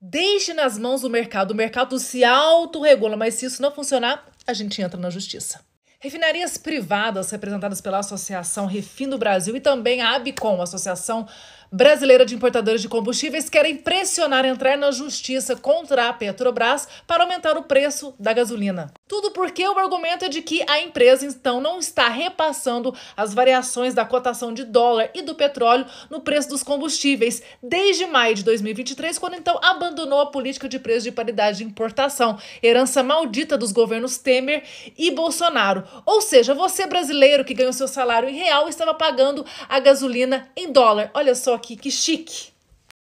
Deixe nas mãos do mercado. O mercado se autorregula, mas se isso não funcionar, a gente entra na justiça. Refinarias privadas representadas pela Associação Refim do Brasil e também a ABCOM, Associação Brasileira de Importadores de Combustíveis querem pressionar entrar na justiça contra a Petrobras para aumentar o preço da gasolina. Tudo porque o argumento é de que a empresa então não está repassando as variações da cotação de dólar e do petróleo no preço dos combustíveis desde maio de 2023, quando então abandonou a política de preço de paridade de importação, herança maldita dos governos Temer e Bolsonaro. Ou seja, você brasileiro que ganhou seu salário em real estava pagando a gasolina em dólar. Olha só que chique.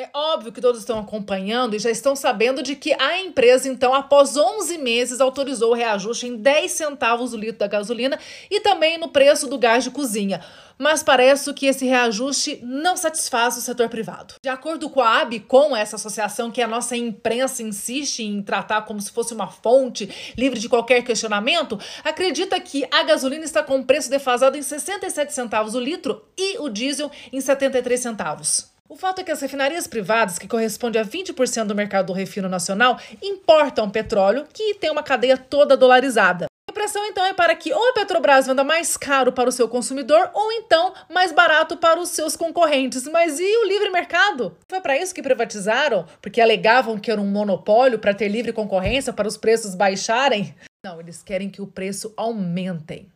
É óbvio que todos estão acompanhando e já estão sabendo de que a empresa, então, após 11 meses, autorizou o reajuste em 10 centavos o litro da gasolina e também no preço do gás de cozinha. Mas parece que esse reajuste não satisfaz o setor privado. De acordo com a ABCOM, essa associação que a nossa imprensa insiste em tratar como se fosse uma fonte livre de qualquer questionamento, acredita que a gasolina está com preço defasado em 67 centavos o litro e o diesel em 73 centavos. O fato é que as refinarias privadas, que correspondem a 20% do mercado do refino nacional, importam petróleo que tem uma cadeia toda dolarizada. A pressão então é para que ou a Petrobras venda mais caro para o seu consumidor ou então mais barato para os seus concorrentes. Mas e o livre mercado? Foi para isso que privatizaram? Porque alegavam que era um monopólio para ter livre concorrência para os preços baixarem? Não, eles querem que o preço aumente.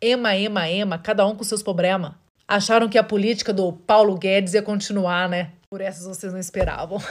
Ema, ema, ema, cada um com seus problemas acharam que a política do Paulo Guedes ia continuar, né? Por essas vocês não esperavam.